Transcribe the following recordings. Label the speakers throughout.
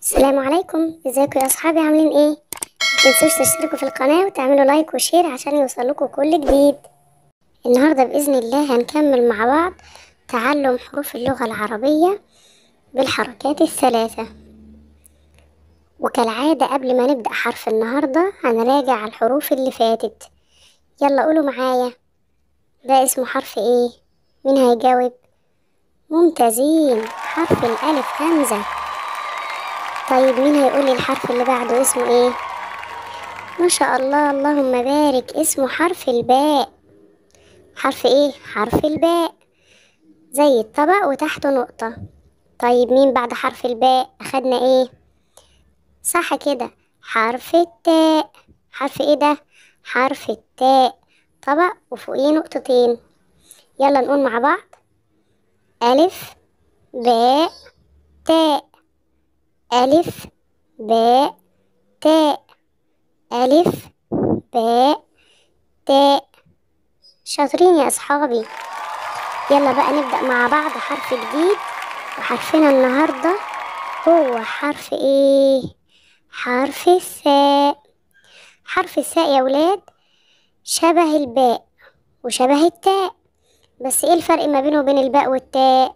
Speaker 1: السلام عليكم ازيكم يا اصحابي عاملين ايه متنسوش تشتركوا في القناه وتعملوا لايك وشير عشان يوصلكوا كل جديد النهارده باذن الله هنكمل مع بعض تعلم حروف اللغه العربيه بالحركات الثلاثه وكالعاده قبل ما نبدا حرف النهارده هنراجع الحروف اللي فاتت يلا قولوا معايا ده اسمه حرف ايه مين هيجاوب ممتازين حرف الالف همزه طيب مين هيقول لي الحرف اللي بعده اسمه ايه ما شاء الله اللهم بارك اسمه حرف الباء حرف ايه حرف الباء زي الطبق وتحته نقطة طيب مين بعد حرف الباء اخدنا ايه صح كده حرف التاء حرف ايه ده حرف التاء طبق وفوقيه نقطتين يلا نقول مع بعض ألف باء تاء ألف باء تاء ألف باء تاء شاطرين يا أصحابي يلا بقى نبدأ مع بعض حرف جديد وحرفنا النهاردة هو حرف إيه؟ حرف الساء حرف الساء يا ولاد شبه الباء وشبه التاء بس إيه الفرق ما بينه وبين الباء والتاء؟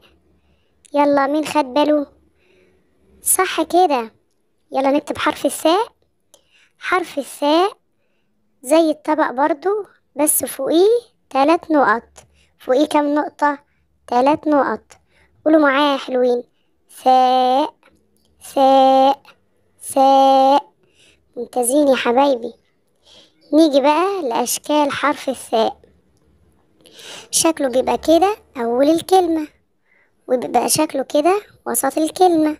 Speaker 1: يلا مين خد باله؟ صح كده يلا نكتب حرف الساء حرف الساء زي الطبق برضو بس فوقيه تلات نقط فوقيه كام نقطة تلات نقط قولوا معايا حلوين ساء ساء ساء ممتازين يا حبايبي نيجي بقى لأشكال حرف الساء شكله بيبقى كده أول الكلمة وبيبقى شكله كده وسط الكلمة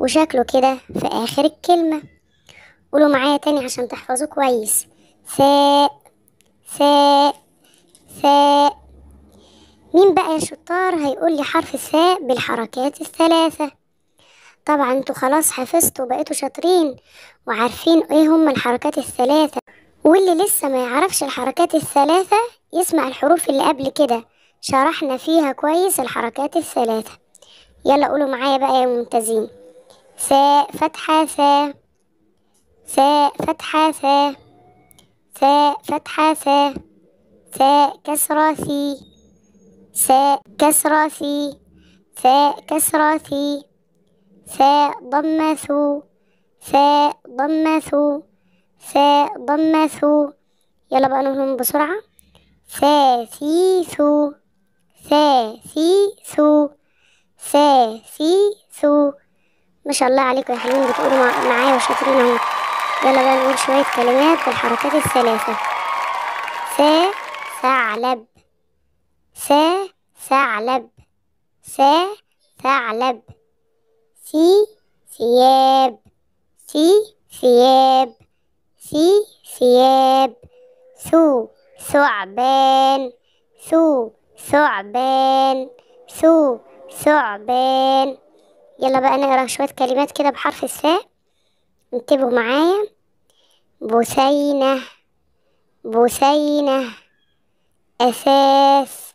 Speaker 1: وشكله كده في آخر الكلمة قولوا معايا تاني عشان تحفظوا كويس ثاء ثاء ثاء مين بقى يا شطار هيقول لي حرف الثاء بالحركات الثلاثة طبعا انتوا خلاص حفظتوا بقيتوا شاطرين وعارفين ايه هما الحركات الثلاثة واللي لسه ما يعرفش الحركات الثلاثة يسمع الحروف اللي قبل كده شرحنا فيها كويس الحركات الثلاثة يلا قولوا معايا بقى يا ممتازين ساء فتحة سا ساء فتحة سا ساء فتحة سا ساء كسرة سي ساء كسرة سي ساء كسرة سي ساء ضمة ثو ساء ضمة ثو ساء ضمة ثو يلا بقى نقولهم بسرعة سا سي ثو سا سي ثو سا سي ما شاء الله عليكم يا حلوين بتقولوا معايا وشاطرين اهو يلا بقى نقول شوية كلمات بالحركات الثلاثة س ثعلب س ثعلب س ثعلب سي ثياب سي ثياب سي ثياب ثو ثعبان ثو ثعبان ثو ثعبان يلا بقى نقرا شوية كلمات كده بحرف الساء انتبهوا معايا بثينة بثينة أساس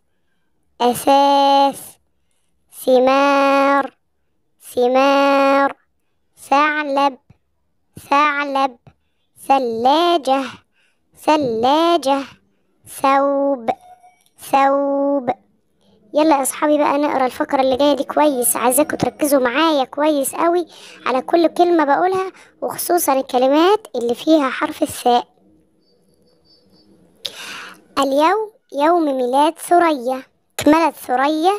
Speaker 1: أساس ثمار ثمار ثعلب ثعلب ثلاجة ثلاجة ثوب ثوب يلا يا اصحابي بقى نقرا الفقره اللي جايه دي كويس عايزاكم تركزوا معايا كويس قوي على كل كلمه بقولها وخصوصا الكلمات اللي فيها حرف الثاء اليوم يوم ميلاد ثريا كملت ثريا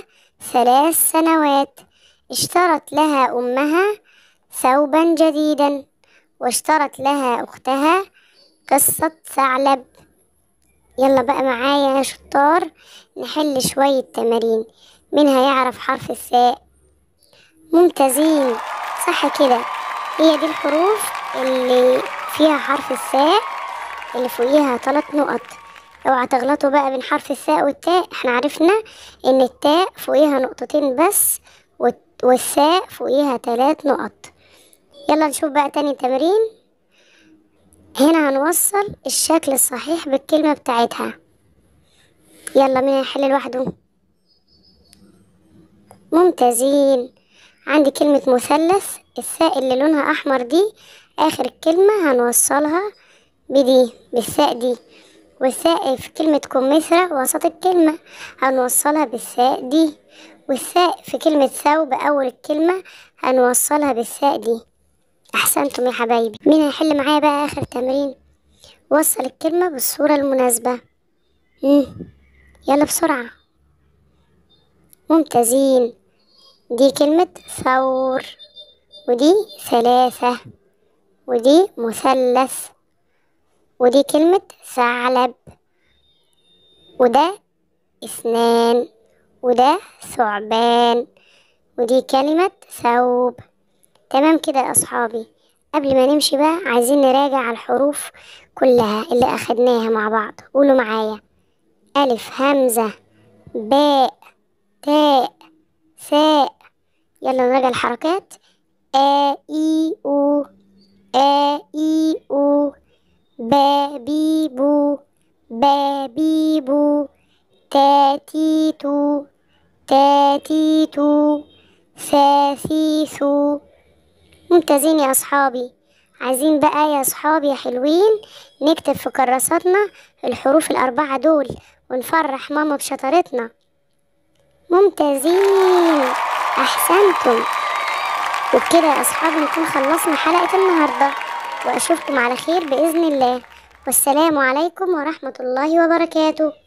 Speaker 1: ثلاث سنوات اشترت لها امها ثوبا جديدا واشترت لها اختها قصه ثعلب يلا بقى معايا يا شطار نحل شوية تمارين منها يعرف حرف الثاء ممتازين صح كده هي دي الحروف اللي فيها حرف الثاء اللي فوقيها ثلاث نقط اوعى تغلطوا بقى بين حرف الثاء والتاء احنا عرفنا ان التاء فوقيها نقطتين بس والثاء فوقيها ثلاث نقط يلا نشوف بقى تاني تمرين هنا هنوصل الشكل الصحيح بالكلمة بتاعتها يلا مين هيحل لوحده ممتازين عندي كلمة مثلث الثاء اللي لونها أحمر دي آخر كلمة هنوصلها بدي بالثاء دي والثاء في كلمة كمثرى وسط الكلمة هنوصلها بالثاء دي والثاء في كلمة ثوب أول الكلمة هنوصلها بالثاء دي أحسنتم يا حبايبي مين هيحل معايا بقى آخر تمرين وصل الكلمة بالصورة المناسبة مم. يلا بسرعة ممتازين دي كلمة ثور ودي ثلاثة ودي مثلث ودي كلمة ثعلب وده اثنان وده ثعبان ودي كلمة ثوب تمام كده يا أصحابي قبل ما نمشي بقى عايزين نراجع على الحروف كلها اللي أخدناها مع بعض قولوا معايا ألف همزة باء تاء ثاء يلا نراجع الحركات آ إي أو آ إي أو با بي بو با بي بو تا تي تو تا تي تو ثا ثي ثو ممتازين يا أصحابي عايزين بقى يا أصحابي يا حلوين نكتب في كراساتنا الحروف الأربعة دول ونفرح ماما بشطارتنا ممتازين أحسنتم وبكده يا أصحابي نكون خلصنا حلقة النهاردة وأشوفكم على خير بإذن الله والسلام عليكم ورحمة الله وبركاته